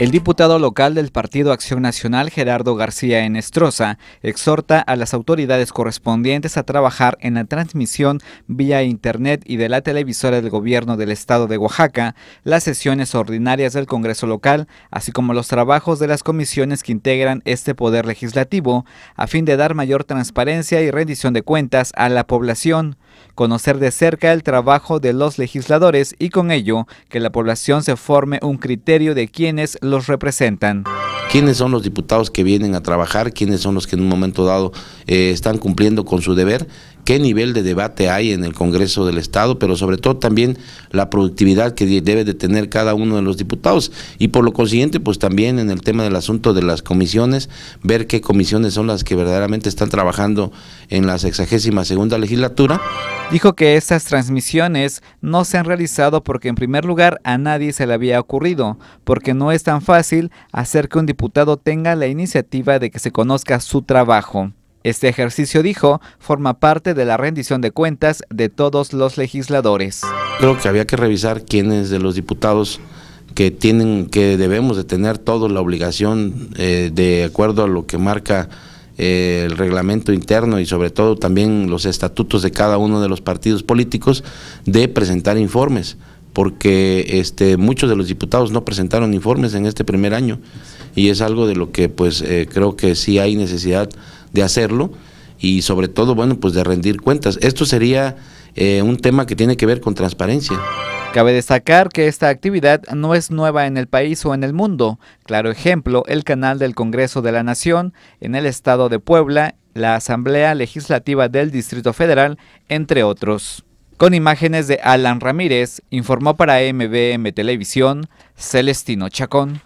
El diputado local del Partido Acción Nacional, Gerardo García Enestrosa, exhorta a las autoridades correspondientes a trabajar en la transmisión vía Internet y de la televisora del gobierno del estado de Oaxaca, las sesiones ordinarias del Congreso local, así como los trabajos de las comisiones que integran este poder legislativo, a fin de dar mayor transparencia y rendición de cuentas a la población, conocer de cerca el trabajo de los legisladores y con ello que la población se forme un criterio de quienes los representan. ¿Quiénes son los diputados que vienen a trabajar? ¿Quiénes son los que en un momento dado eh, están cumpliendo con su deber? ¿Qué nivel de debate hay en el Congreso del Estado? Pero sobre todo también la productividad que debe de tener cada uno de los diputados. Y por lo consiguiente, pues también en el tema del asunto de las comisiones, ver qué comisiones son las que verdaderamente están trabajando en la sexagésima segunda legislatura. Dijo que estas transmisiones no se han realizado porque en primer lugar a nadie se le había ocurrido, porque no es tan fácil hacer que un diputado tenga la iniciativa de que se conozca su trabajo. Este ejercicio, dijo, forma parte de la rendición de cuentas de todos los legisladores. Creo que había que revisar quiénes de los diputados que tienen, que debemos de tener toda la obligación eh, de acuerdo a lo que marca eh, el reglamento interno y sobre todo también los estatutos de cada uno de los partidos políticos de presentar informes porque este, muchos de los diputados no presentaron informes en este primer año y es algo de lo que pues eh, creo que sí hay necesidad de hacerlo y sobre todo bueno pues de rendir cuentas. Esto sería eh, un tema que tiene que ver con transparencia. Cabe destacar que esta actividad no es nueva en el país o en el mundo. Claro ejemplo, el canal del Congreso de la Nación en el estado de Puebla, la Asamblea Legislativa del Distrito Federal, entre otros. Con imágenes de Alan Ramírez, informó para MBM Televisión Celestino Chacón.